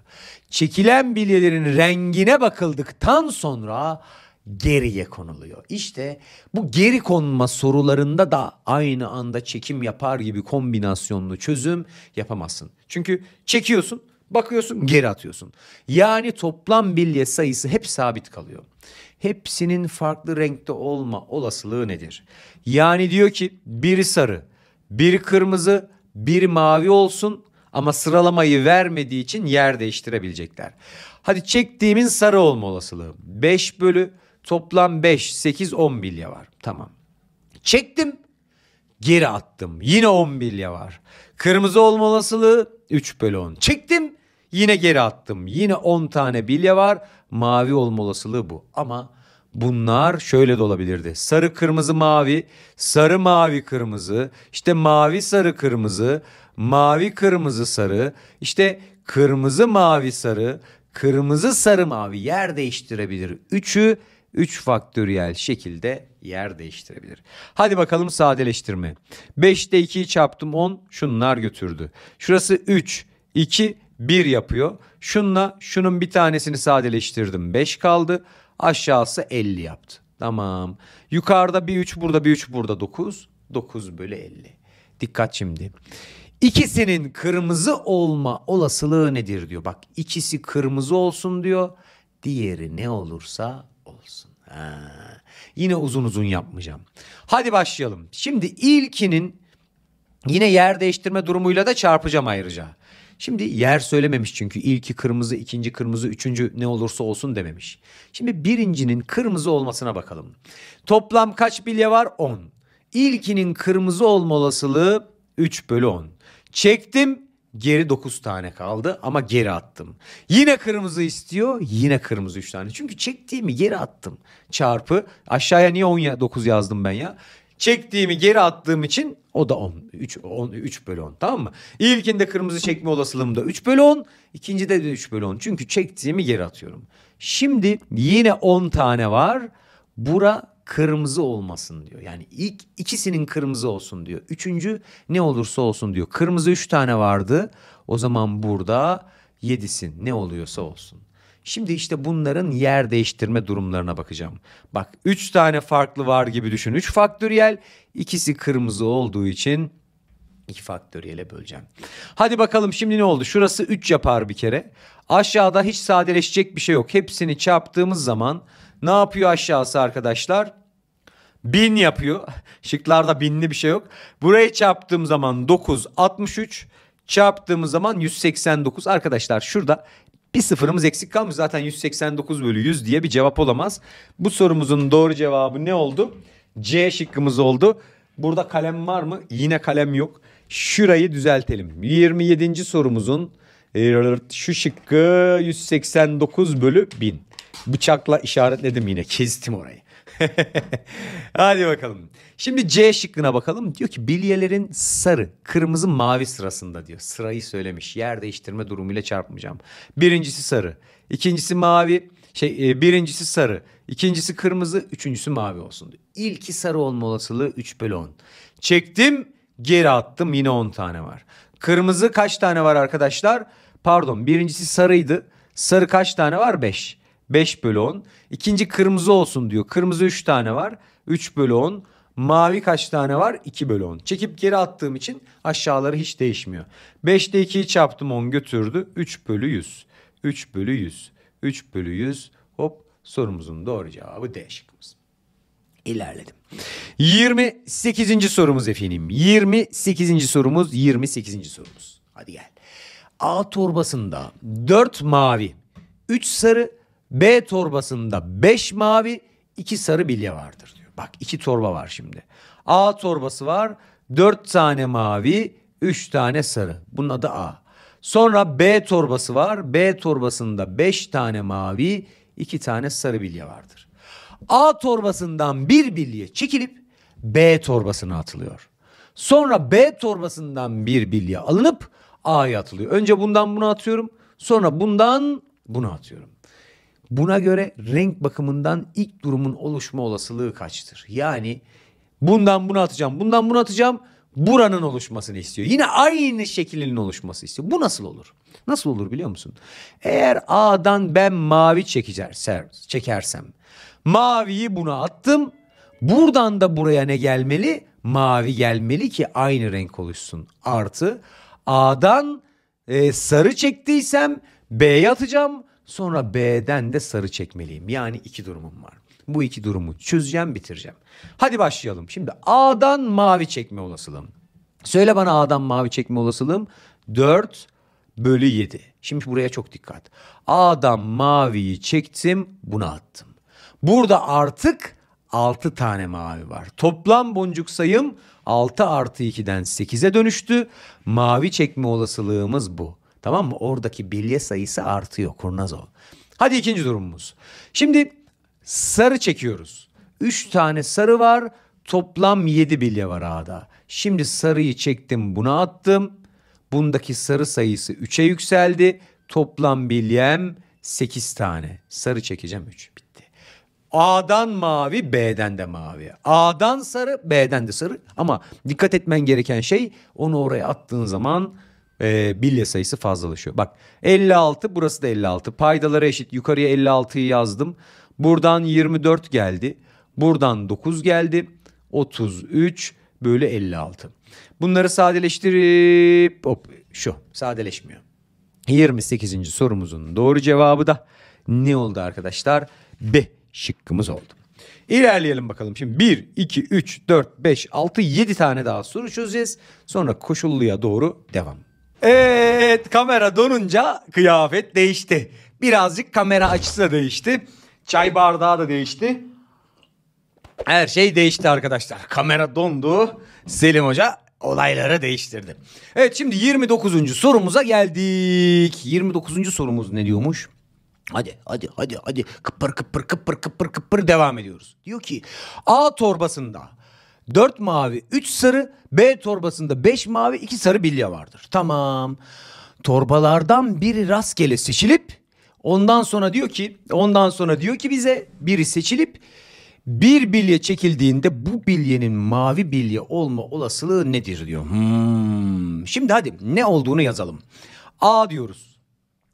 Çekilen bilyelerin rengine bakıldıktan sonra geriye konuluyor. İşte bu geri konma sorularında da aynı anda çekim yapar gibi kombinasyonlu çözüm yapamazsın. Çünkü çekiyorsun Bakıyorsun geri atıyorsun. Yani toplam bilye sayısı hep sabit kalıyor. Hepsinin farklı renkte olma olasılığı nedir? Yani diyor ki biri sarı, biri kırmızı, biri mavi olsun ama sıralamayı vermediği için yer değiştirebilecekler. Hadi çektiğimin sarı olma olasılığı. 5 bölü toplam 5, 8, 10 bilye var. Tamam. Çektim, geri attım. Yine 10 bilye var. Kırmızı olma olasılığı 3 bölü 10. Çektim, Yine geri attım. Yine 10 tane bilye var. Mavi olma olasılığı bu. Ama bunlar şöyle de olabilirdi. Sarı kırmızı mavi, sarı mavi kırmızı, işte mavi sarı kırmızı, mavi kırmızı sarı, işte kırmızı mavi sarı, kırmızı sarı mavi yer değiştirebilir. Üçü 3 faktöriyel şekilde yer değiştirebilir. Hadi bakalım sadeleştirme. 5'te 2'yi çarptım 10 şunlar götürdü. Şurası 3, 2 1 yapıyor. Şunla şunun bir tanesini sadeleştirdim 5 kaldı. Aşağısı 50 yaptı. Tamam. Yukarıda bir 3 burada bir 3 burada 9. 9 bölü 50. Dikkat şimdi. İkisinin kırmızı olma olasılığı nedir diyor. Bak ikisi kırmızı olsun diyor. Diğeri ne olursa olsun. Ha. Yine uzun uzun yapmayacağım. Hadi başlayalım. Şimdi ilkinin yine yer değiştirme durumuyla da çarpacağım ayrıca. Şimdi yer söylememiş çünkü ilki kırmızı, ikinci kırmızı, üçüncü ne olursa olsun dememiş. Şimdi birincinin kırmızı olmasına bakalım. Toplam kaç bilye var? 10. İlkinin kırmızı olma olasılığı 3 bölü 10. Çektim geri 9 tane kaldı ama geri attım. Yine kırmızı istiyor yine kırmızı 3 tane. Çünkü çektiğimi geri attım. Çarpı aşağıya niye 10 ya 9 yazdım ben ya? Çektiğimi geri attığım için o da 10. 3, 10, 3 bölü 10 tamam mı? İlkinde kırmızı çekme olasılığım da 3 bölü 10. İkincide de 3 bölü 10. Çünkü çektiğimi geri atıyorum. Şimdi yine 10 tane var. Bura kırmızı olmasın diyor. Yani ilk ikisinin kırmızı olsun diyor. Üçüncü ne olursa olsun diyor. Kırmızı üç tane vardı. O zaman burada yedisin ne oluyorsa olsun. Şimdi işte bunların yer değiştirme durumlarına bakacağım. Bak 3 tane farklı var gibi düşün. 3 faktöriyel ikisi kırmızı olduğu için 2 faktöriyele böleceğim. Hadi bakalım şimdi ne oldu? Şurası 3 yapar bir kere. Aşağıda hiç sadeleşecek bir şey yok. Hepsini çarptığımız zaman ne yapıyor aşağısı arkadaşlar? Bin yapıyor. Şıklarda binli bir şey yok. Burayı çarptığım zaman 963 çarptığımız zaman 189. Arkadaşlar şurada bir sıfırımız eksik kalmış. Zaten 189 bölü 100 diye bir cevap olamaz. Bu sorumuzun doğru cevabı ne oldu? C şıkkımız oldu. Burada kalem var mı? Yine kalem yok. Şurayı düzeltelim. 27. sorumuzun e, şu şıkkı 189 bölü 1000. Bıçakla işaretledim yine. Kestim orayı. Hadi bakalım. Şimdi C şıkkına bakalım. Diyor ki bilyelerin sarı, kırmızı, mavi sırasında diyor. Sırayı söylemiş. Yer değiştirme durumuyla çarpmayacağım. Birincisi sarı. ikincisi mavi. Şey, e, birincisi sarı. ikincisi kırmızı. Üçüncüsü mavi olsun diyor. İlki sarı olma olasılığı 3 bölü 10. Çektim geri attım yine 10 tane var. Kırmızı kaç tane var arkadaşlar? Pardon birincisi sarıydı. Sarı kaç tane var? 5. 5 bölü 10. İkinci kırmızı olsun diyor. Kırmızı 3 tane var. 3 bölü 10. Mavi kaç tane var? 2 bölü 10. Çekip geri attığım için aşağıları hiç değişmiyor. 5'te 2'yi çarptım 10 götürdü. 3 bölü 100. 3 bölü 100. 3 bölü 100. Hop sorumuzun doğru cevabı D şıkkımız. İlerledim. 28. sorumuz efendim. 28. sorumuz 28. sorumuz. Hadi gel. A torbasında 4 mavi, 3 sarı B torbasında 5 mavi 2 sarı bilye vardır diyor. Bak 2 torba var şimdi. A torbası var 4 tane mavi 3 tane sarı. Bunun adı A. Sonra B torbası var. B torbasında 5 tane mavi 2 tane sarı bilye vardır. A torbasından bir bilye çekilip B torbasına atılıyor. Sonra B torbasından bir bilye alınıp A'ya atılıyor. Önce bundan bunu atıyorum. Sonra bundan bunu atıyorum. Buna göre renk bakımından ilk durumun oluşma olasılığı kaçtır? Yani bundan bunu atacağım, bundan bunu atacağım. Buranın oluşmasını istiyor. Yine aynı şeklinin oluşması istiyor. Bu nasıl olur? Nasıl olur biliyor musun? Eğer A'dan ben mavi çekersem, çekersem maviyi buna attım. Buradan da buraya ne gelmeli? Mavi gelmeli ki aynı renk oluşsun. Artı A'dan e, sarı çektiysem B'ye atacağım. Sonra B'den de sarı çekmeliyim. Yani iki durumum var. Bu iki durumu çözeceğim, bitireceğim. Hadi başlayalım. Şimdi A'dan mavi çekme olasılığım. Söyle bana A'dan mavi çekme olasılığım 4 bölü 7. Şimdi buraya çok dikkat. A'dan maviyi çektim, bunu attım. Burada artık 6 tane mavi var. Toplam boncuk sayım 6 artı 2'den 8'e dönüştü. Mavi çekme olasılığımız bu. Tamam mı? Oradaki bilye sayısı artıyor kurnaz ol. Hadi ikinci durumumuz. Şimdi sarı çekiyoruz. Üç tane sarı var. Toplam yedi bilye var ağda. Şimdi sarıyı çektim buna attım. Bundaki sarı sayısı 3'e yükseldi. Toplam bilyem 8 tane. Sarı çekeceğim 3. Bitti. A'dan mavi, B'den de mavi. A'dan sarı, B'den de sarı. Ama dikkat etmen gereken şey onu oraya attığın zaman e, bilye sayısı fazlalaşıyor. Bak 56 burası da 56 paydaları eşit yukarıya 56'yı yazdım. Buradan 24 geldi. Buradan 9 geldi. 33 bölü 56. Bunları sadeleştirip hop şu sadeleşmiyor. 28. sorumuzun doğru cevabı da ne oldu arkadaşlar? B şıkkımız oldu. İlerleyelim bakalım. Şimdi 1, 2, 3, 4, 5, 6, 7 tane daha soru çözeceğiz. Sonra koşulluya doğru devam. Evet kamera donunca kıyafet değişti. Birazcık kamera açısı da değişti. Çay bardağı da değişti. Her şey değişti arkadaşlar. Kamera dondu. Selim Hoca olayları değiştirdi. Evet şimdi 29. sorumuza geldik. 29. sorumuz ne diyormuş? Hadi hadi hadi hadi kıpır kıpır kıpır kıpır kıpır devam ediyoruz. Diyor ki A torbasında 4 mavi, 3 sarı, B torbasında 5 mavi, 2 sarı bilye vardır. Tamam. Torbalardan biri rastgele seçilip ondan sonra diyor ki ondan sonra diyor ki bize biri seçilip bir bilye çekildiğinde bu bilyenin mavi bilye olma olasılığı nedir diyor. Hmm. Şimdi hadi ne olduğunu yazalım. A diyoruz.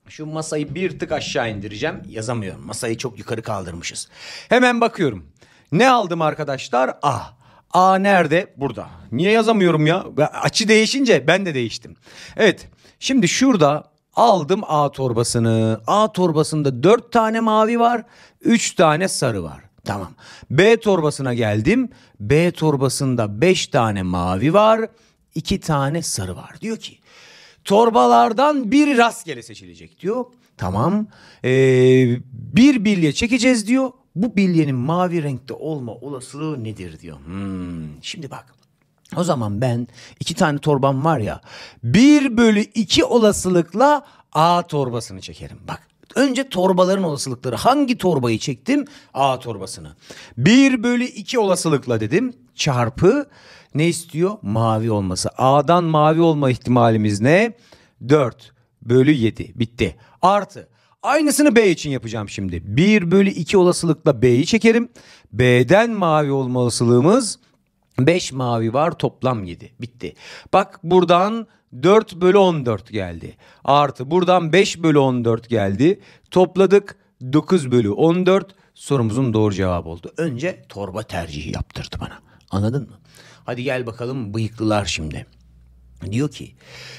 Şu masayı bir tık aşağı indireceğim. Yazamıyorum. Masayı çok yukarı kaldırmışız. Hemen bakıyorum. Ne aldım arkadaşlar? A. A nerede? Burada. Niye yazamıyorum ya? Açı değişince ben de değiştim. Evet. Şimdi şurada aldım A torbasını. A torbasında 4 tane mavi var, 3 tane sarı var. Tamam. B torbasına geldim. B torbasında 5 tane mavi var, 2 tane sarı var. Diyor ki torbalardan bir rastgele seçilecek diyor. Tamam ee, bir bilye çekeceğiz diyor. Bu bilyenin mavi renkte olma olasılığı nedir diyor. Hmm, şimdi bak o zaman ben iki tane torbam var ya bir bölü iki olasılıkla A torbasını çekerim. Bak Önce torbaların olasılıkları. Hangi torbayı çektim? A torbasını. 1 bölü 2 olasılıkla dedim. Çarpı ne istiyor? Mavi olması. A'dan mavi olma ihtimalimiz ne? 4 bölü 7. Bitti. Artı. Aynısını B için yapacağım şimdi. 1 bölü 2 olasılıkla B'yi çekerim. B'den mavi olma olasılığımız 5 mavi var toplam 7. Bitti. Bak buradan 4 bölü 14 geldi. Artı buradan 5 bölü 14 geldi. Topladık 9 bölü 14 sorumuzun doğru cevabı oldu. Önce torba tercihi yaptırdı bana. Anladın mı? Hadi gel bakalım bıyıklılar şimdi. Diyor ki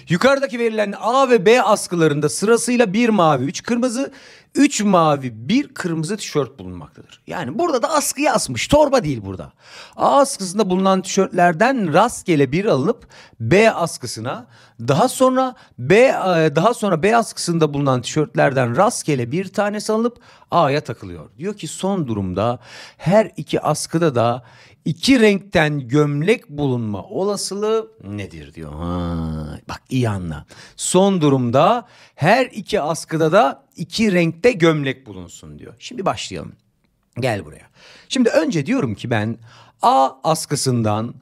yukarıdaki verilen A ve B askılarında sırasıyla bir mavi, üç kırmızı, üç mavi, bir kırmızı tişört bulunmaktadır. Yani burada da askı asmış. Torba değil burada. A askısında bulunan tişörtlerden rastgele bir alınıp B askısına, daha sonra B e, daha sonra B askısında bulunan tişörtlerden rastgele bir tane alınıp A'ya takılıyor. Diyor ki son durumda her iki askıda da İki renkten gömlek bulunma olasılığı nedir diyor. Ha, bak iyi anla. Son durumda her iki askıda da iki renkte gömlek bulunsun diyor. Şimdi başlayalım. Gel buraya. Şimdi önce diyorum ki ben A askısından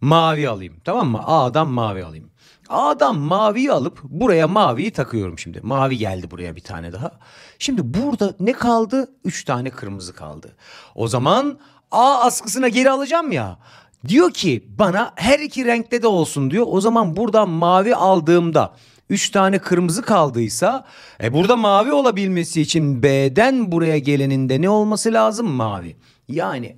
mavi alayım. Tamam mı? A'dan mavi alayım. A'dan maviyi alıp buraya maviyi takıyorum şimdi. Mavi geldi buraya bir tane daha. Şimdi burada ne kaldı? Üç tane kırmızı kaldı. O zaman A askısına geri alacağım ya. Diyor ki bana her iki renkte de olsun diyor. O zaman buradan mavi aldığımda 3 tane kırmızı kaldıysa e burada mavi olabilmesi için B'den buraya geleninde ne olması lazım? Mavi. Yani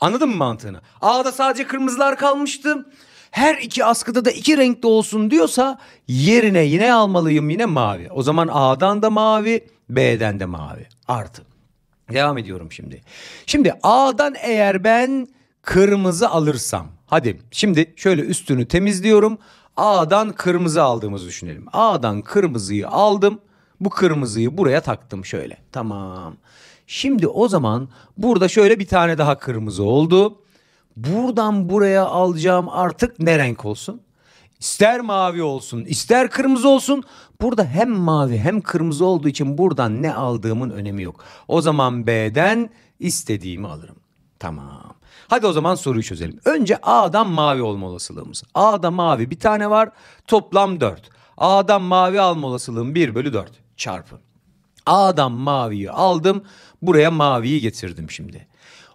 anladın mı mantığını? A'da sadece kırmızılar kalmıştı. Her iki askıda da iki renkte olsun diyorsa yerine yine almalıyım yine mavi. O zaman A'dan da mavi, B'den de mavi. Artı. Devam ediyorum şimdi. Şimdi A'dan eğer ben kırmızı alırsam. Hadi şimdi şöyle üstünü temizliyorum. A'dan kırmızı aldığımızı düşünelim. A'dan kırmızıyı aldım. Bu kırmızıyı buraya taktım şöyle. Tamam. Şimdi o zaman burada şöyle bir tane daha kırmızı oldu. Buradan buraya alacağım artık ne renk olsun? İster mavi olsun, ister kırmızı olsun. Burada hem mavi hem kırmızı olduğu için buradan ne aldığımın önemi yok. O zaman B'den istediğimi alırım. Tamam. Hadi o zaman soruyu çözelim. Önce A'dan mavi olma olasılığımız. A'da mavi bir tane var. Toplam 4. A'dan mavi alma olasılığım 1 bölü 4 çarpı. A'dan maviyi aldım. Buraya maviyi getirdim şimdi.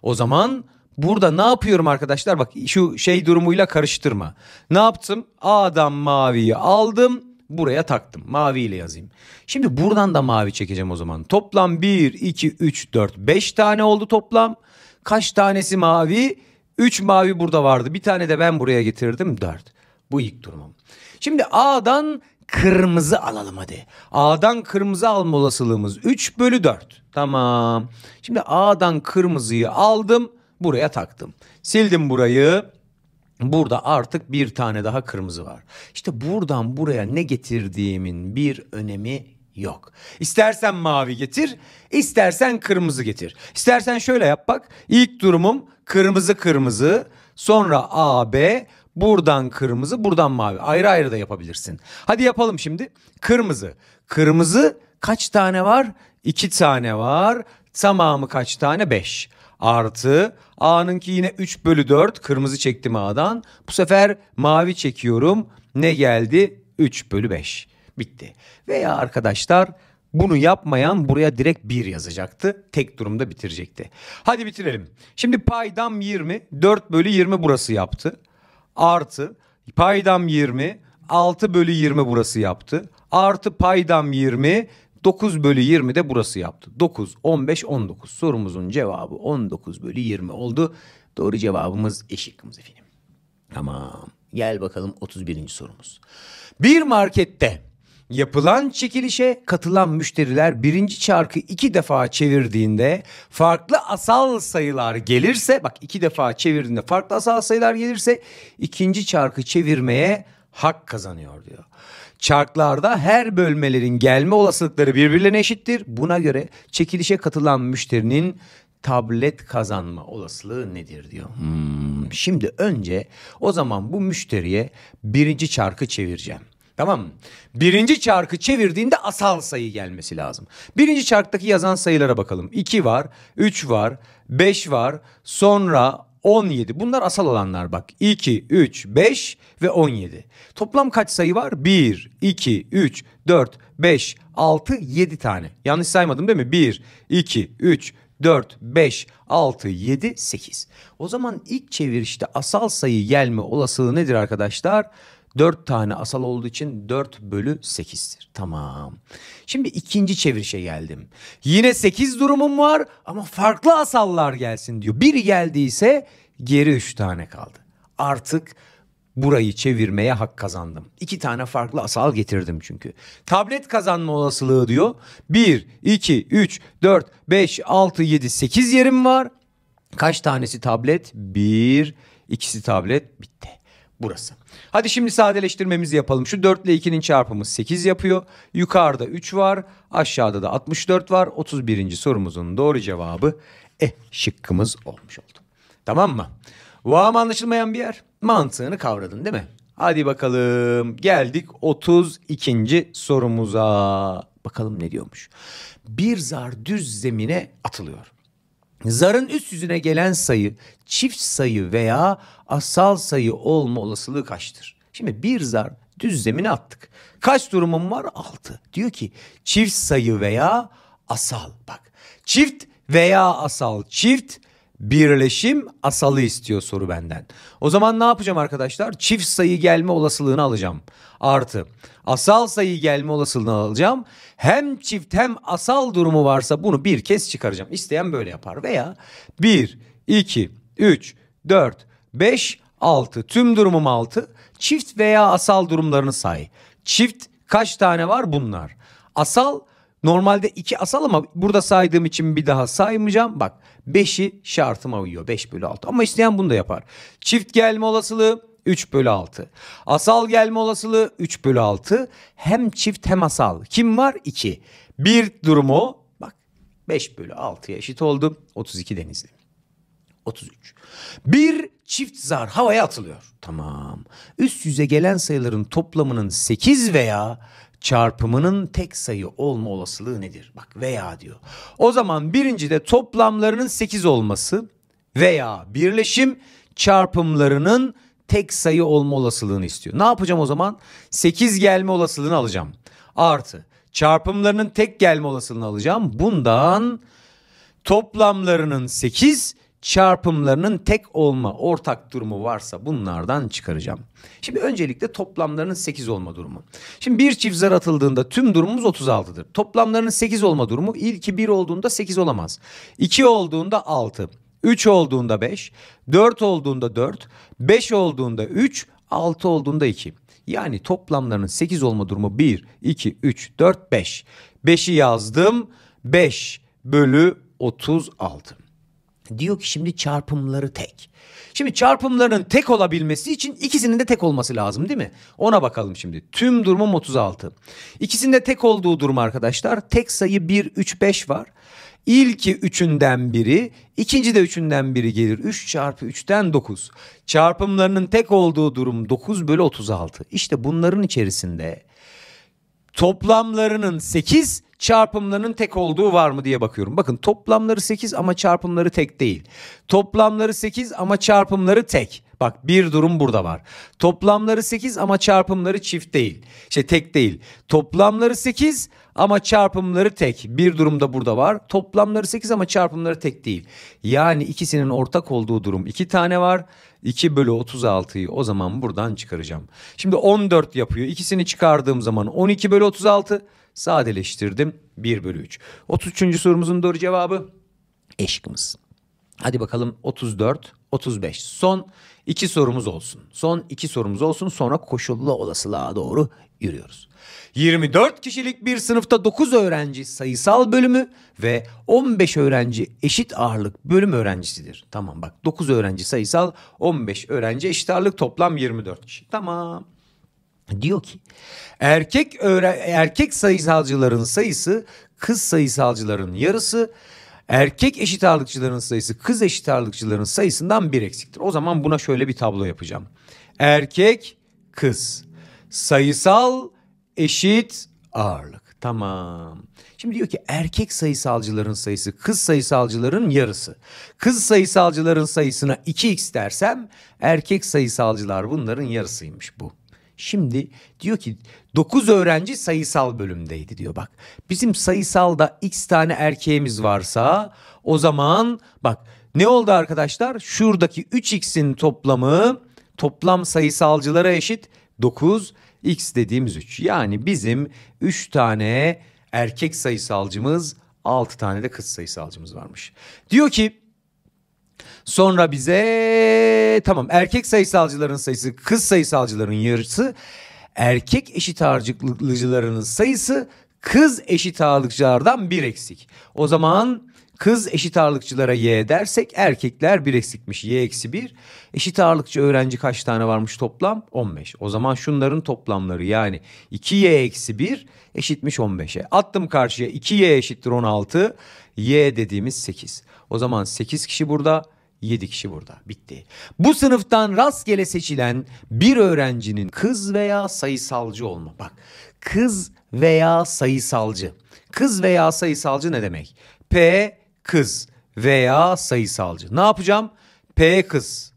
O zaman burada ne yapıyorum arkadaşlar? Bak şu şey durumuyla karıştırma. Ne yaptım? A'dan maviyi aldım. Buraya taktım. Mavi ile yazayım. Şimdi buradan da mavi çekeceğim o zaman. Toplam 1, 2, 3, 4, 5 tane oldu toplam. Kaç tanesi mavi? 3 mavi burada vardı. Bir tane de ben buraya getirdim. 4. Bu ilk durumum. Şimdi A'dan kırmızı alalım hadi. A'dan kırmızı alma olasılığımız 3 bölü 4. Tamam. Şimdi A'dan kırmızıyı aldım. Buraya taktım. Sildim burayı. Burada artık bir tane daha kırmızı var. İşte buradan buraya ne getirdiğimin bir önemi yok. İstersen mavi getir, istersen kırmızı getir. İstersen şöyle yap bak. İlk durumum kırmızı kırmızı, sonra A, B, buradan kırmızı, buradan mavi. Ayrı ayrı da yapabilirsin. Hadi yapalım şimdi. Kırmızı. Kırmızı kaç tane var? İki tane var. Tamamı kaç tane? Beş. Artı A'nınki yine 3 bölü 4 kırmızı çektim A'dan. Bu sefer mavi çekiyorum. Ne geldi? 3 bölü 5. Bitti. Veya arkadaşlar bunu yapmayan buraya direkt 1 yazacaktı. Tek durumda bitirecekti. Hadi bitirelim. Şimdi paydam 20. 4 bölü 20 burası yaptı. Artı paydam 20. 6 bölü 20 burası yaptı. Artı paydam 20. 9 bölü 20 de burası yaptı. 9, 15, 19. Sorumuzun cevabı 19 bölü 20 oldu. Doğru cevabımız eşikkımız efendim. Tamam. Gel bakalım 31. sorumuz. Bir markette yapılan çekilişe katılan müşteriler birinci çarkı iki defa çevirdiğinde farklı asal sayılar gelirse bak iki defa çevirdiğinde farklı asal sayılar gelirse ikinci çarkı çevirmeye hak kazanıyor diyor. Çarklarda her bölmelerin gelme olasılıkları birbirlerine eşittir. Buna göre çekilişe katılan müşterinin tablet kazanma olasılığı nedir diyor. Hmm. Şimdi önce o zaman bu müşteriye birinci çarkı çevireceğim. Tamam mı? Birinci çarkı çevirdiğinde asal sayı gelmesi lazım. Birinci çarktaki yazan sayılara bakalım. 2 var, 3 var, 5 var, sonra 17. Bunlar asal alanlar bak. 2, 3, 5 ve 17. Toplam kaç sayı var? 1, 2, 3, 4, 5, 6, 7 tane. Yanlış saymadım değil mi? 1, 2, 3, 4, 5, 6, 7, 8. O zaman ilk çevirişte asal sayı gelme olasılığı nedir arkadaşlar? Arkadaşlar 4 tane asal olduğu için 4 bölü 8'dir. Tamam. Şimdi ikinci çevirişe geldim. Yine 8 durumum var ama farklı asallar gelsin diyor. Bir geldiyse geri 3 tane kaldı. Artık burayı çevirmeye hak kazandım. İki tane farklı asal getirdim çünkü. Tablet kazanma olasılığı diyor. 1, 2, 3, 4, 5, 6, 7, 8 yerim var. Kaç tanesi tablet? 1, ikisi tablet bitti burası. Hadi şimdi sadeleştirmemizi yapalım. Şu 4 ile 2'nin çarpımı 8 yapıyor. Yukarıda 3 var. Aşağıda da 64 var. 31. sorumuzun doğru cevabı E şıkkımız olmuş oldu. Tamam mı? Vaham anlaşılmayan bir yer. Mantığını kavradın değil mi? Hadi bakalım geldik 32. sorumuza. Bakalım ne diyormuş. Bir zar düz zemine atılıyor. Zarın üst yüzüne gelen sayı çift sayı veya asal sayı olma olasılığı kaçtır? Şimdi bir zar düz zemine attık. Kaç durumum var? Altı. Diyor ki çift sayı veya asal. Bak çift veya asal çift birleşim asalı istiyor soru benden. O zaman ne yapacağım arkadaşlar? Çift sayı gelme olasılığını alacağım. Artı asal sayı gelme olasılığını alacağım. Hem çift hem asal durumu varsa bunu bir kez çıkaracağım. İsteyen böyle yapar veya 1, 2, 3, 4, 5, 6 tüm durumum 6. Çift veya asal durumlarını say. Çift kaç tane var bunlar? Asal Normalde iki asal ama burada saydığım için bir daha saymayacağım. Bak 5'i şartıma uyuyor. 5 bölü 6 ama isteyen bunu da yapar. Çift gelme olasılığı 3 bölü 6. Asal gelme olasılığı 3 bölü 6. Hem çift hem asal. Kim var? 2. Bir durumu bak 5 bölü 6'ya eşit oldu. 32 denizli. 33. Bir çift zar havaya atılıyor. Tamam. Üst yüze gelen sayıların toplamının 8 veya çarpımının tek sayı olma olasılığı nedir? Bak veya diyor. O zaman birinci de toplamlarının 8 olması veya birleşim çarpımlarının tek sayı olma olasılığını istiyor. Ne yapacağım o zaman? 8 gelme olasılığını alacağım. Artı çarpımlarının tek gelme olasılığını alacağım. Bundan toplamlarının 8 çarpımlarının tek olma ortak durumu varsa bunlardan çıkaracağım. Şimdi öncelikle toplamlarının 8 olma durumu. Şimdi bir çift zar atıldığında tüm durumumuz 36'dır. Toplamlarının 8 olma durumu ilki 1 olduğunda 8 olamaz. 2 olduğunda 6, 3 olduğunda 5, 4 olduğunda 4, 5 olduğunda 3, 6 olduğunda 2. Yani toplamlarının 8 olma durumu 1, 2, 3, 4, 5. 5'i yazdım. 5 bölü 36. Diyor ki şimdi çarpımları tek. Şimdi çarpımların tek olabilmesi için ikisinin de tek olması lazım değil mi? Ona bakalım şimdi. Tüm durumum 36. İkisinde tek olduğu durum arkadaşlar. Tek sayı 1, 3, 5 var. İlki üçünden biri, ikinci de üçünden biri gelir. 3 çarpı 3'ten 9. Çarpımlarının tek olduğu durum 9 bölü 36. İşte bunların içerisinde toplamlarının 8, çarpımlarının tek olduğu var mı diye bakıyorum. Bakın toplamları 8 ama çarpımları tek değil. Toplamları 8 ama çarpımları tek. Bak bir durum burada var. Toplamları 8 ama çarpımları çift değil. Şey tek değil. Toplamları 8 ama çarpımları tek. Bir durumda burada var. Toplamları 8 ama çarpımları tek değil. Yani ikisinin ortak olduğu durum 2 tane var. 2 bölü 36'yı o zaman buradan çıkaracağım. Şimdi 14 yapıyor. İkisini çıkardığım zaman 12 bölü 36 sadeleştirdim 1 bölü 3. 33. sorumuzun doğru cevabı eşkımız. Hadi bakalım 34, 35. Son iki sorumuz olsun. Son iki sorumuz olsun sonra koşullu olasılığa doğru yürüyoruz. 24 kişilik bir sınıfta 9 öğrenci sayısal bölümü ve 15 öğrenci eşit ağırlık bölüm öğrencisidir. Tamam bak 9 öğrenci sayısal, 15 öğrenci eşit ağırlık toplam 24 kişi. Tamam. Diyor ki erkek öğre erkek sayısalcıların sayısı kız sayısalcıların yarısı erkek eşit ağırlıkçıların sayısı kız eşit ağırlıkçıların sayısından bir eksiktir. O zaman buna şöyle bir tablo yapacağım. Erkek kız sayısal eşit ağırlık. Tamam. Şimdi diyor ki erkek sayısalcıların sayısı kız sayısalcıların yarısı. Kız sayısalcıların sayısına 2x dersem erkek sayısalcılar bunların yarısıymış bu. Şimdi diyor ki 9 öğrenci sayısal bölümdeydi diyor bak. Bizim sayısalda x tane erkeğimiz varsa o zaman bak ne oldu arkadaşlar? Şuradaki 3x'in toplamı toplam sayısalcılara eşit 9 x dediğimiz 3. Yani bizim 3 tane erkek sayısalcımız 6 tane de kız sayısalcımız varmış. Diyor ki Sonra bize tamam erkek sayısalcıların sayısı kız sayısalcıların yarısı. Erkek eşit ağırlıklıcılarının sayısı kız eşit ağırlıkçılardan bir eksik. O zaman kız eşit ağırlıkçılara Y dersek erkekler bir eksikmiş Y eksi bir. Eşit ağırlıkçı öğrenci kaç tane varmış toplam? 15. O zaman şunların toplamları yani 2Y eksi bir eşitmiş 15'e. Attım karşıya 2Y eşittir 16. Y dediğimiz 8. O zaman 8 kişi burada, 7 kişi burada. Bitti. Bu sınıftan rastgele seçilen bir öğrencinin kız veya sayısalcı olma. Bak kız veya sayısalcı. Kız veya sayısalcı ne demek? P kız veya sayısalcı. Ne yapacağım? P kız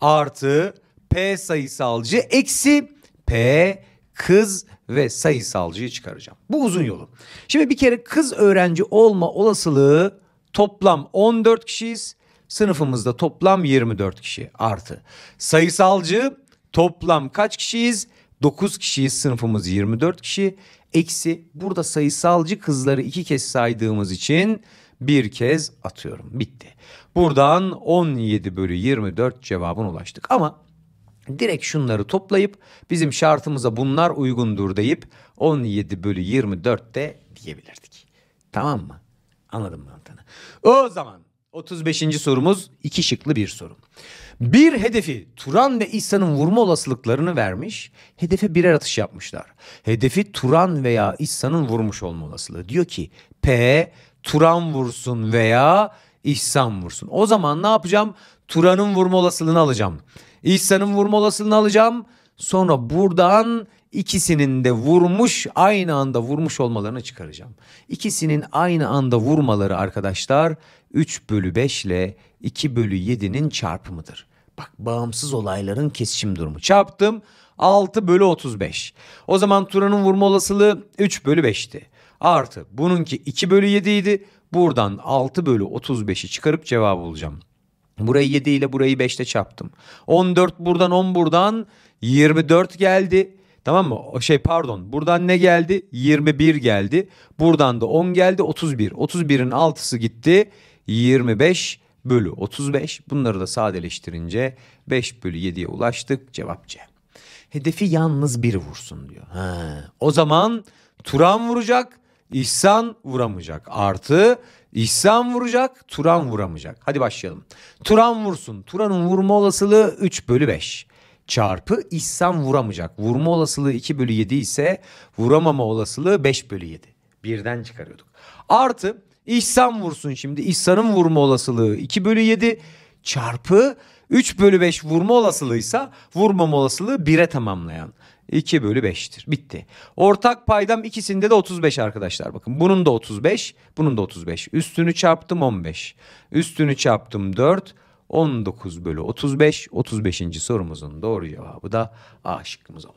artı P sayısalcı eksi P kız ve sayısalcıyı çıkaracağım. Bu uzun yolu. Şimdi bir kere kız öğrenci olma olasılığı toplam 14 kişiyiz. Sınıfımızda toplam 24 kişi artı. Sayısalcı toplam kaç kişiyiz? 9 kişiyiz sınıfımız 24 kişi. Eksi burada sayısalcı kızları iki kez saydığımız için bir kez atıyorum. Bitti. Buradan 17 bölü 24 cevabına ulaştık. Ama direkt şunları toplayıp bizim şartımıza bunlar uygundur deyip 17 bölü 24 de diyebilirdik. Tamam mı? Anladım mantığını. O zaman 35. sorumuz iki şıklı bir soru. Bir hedefi Turan ve İsa'nın vurma olasılıklarını vermiş. Hedefe birer atış yapmışlar. Hedefi Turan veya İsa'nın vurmuş olma olasılığı. Diyor ki P Turan vursun veya İhsan vursun. O zaman ne yapacağım? Turan'ın vurma olasılığını alacağım. İhsan'ın vurma olasılığını alacağım. Sonra buradan ikisinin de vurmuş aynı anda vurmuş olmalarını çıkaracağım. İkisinin aynı anda vurmaları arkadaşlar 3 bölü 5 ile 2 bölü 7'nin çarpımıdır. Bak bağımsız olayların kesişim durumu çarptım 6 bölü 35. O zaman Turan'ın vurma olasılığı 3 bölü 5'ti. Artı bununki 2 bölü 7 idi. Buradan 6 bölü 35'i çıkarıp cevabı bulacağım. Burayı 7 ile burayı 5 ile çarptım. 14 buradan 10 buradan 24 geldi. Tamam mı? O şey pardon. Buradan ne geldi? 21 geldi. Buradan da 10 geldi. 31. 31'in 6'sı gitti. 25 bölü 35. Bunları da sadeleştirince 5 bölü 7'ye ulaştık. Cevap C. Hedefi yalnız bir vursun diyor. Ha. O zaman Turan vuracak. İhsan vuramayacak. Artı İhsan vuracak, Turan vuramayacak. Hadi başlayalım. Turan vursun. Turan'ın vurma olasılığı 3 bölü 5 çarpı İhsan vuramayacak. Vurma olasılığı 2 bölü 7 ise vuramama olasılığı 5 bölü 7. Birden çıkarıyorduk. Artı İhsan vursun şimdi. İhsan'ın vurma olasılığı 2 bölü 7 çarpı 3 bölü 5 vurma olasılığıysa vurmama olasılığı 1'e tamamlayan 2 bölü 5'tir. Bitti. Ortak paydam ikisinde de 35 arkadaşlar. Bakın bunun da 35, bunun da 35. Üstünü çarptım 15. Üstünü çarptım 4. 19 bölü 35. 35. sorumuzun doğru cevabı da A şıkkımız oldu.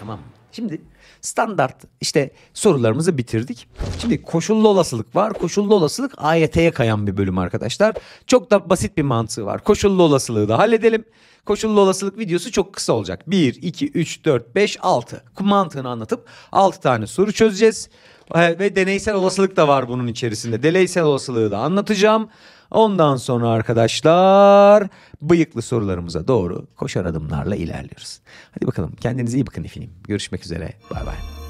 Tamam mı? Şimdi standart işte sorularımızı bitirdik. Şimdi koşullu olasılık var. Koşullu olasılık AYT'ye kayan bir bölüm arkadaşlar. Çok da basit bir mantığı var. Koşullu olasılığı da halledelim. Koşullu olasılık videosu çok kısa olacak. 1, 2, 3, 4, 5, 6 mantığını anlatıp 6 tane soru çözeceğiz. Ee, ve deneysel olasılık da var bunun içerisinde. Deneysel olasılığı da anlatacağım. Ondan sonra arkadaşlar bıyıklı sorularımıza doğru koşar adımlarla ilerliyoruz. Hadi bakalım kendinize iyi bakın efendim. Görüşmek üzere. Bay bay.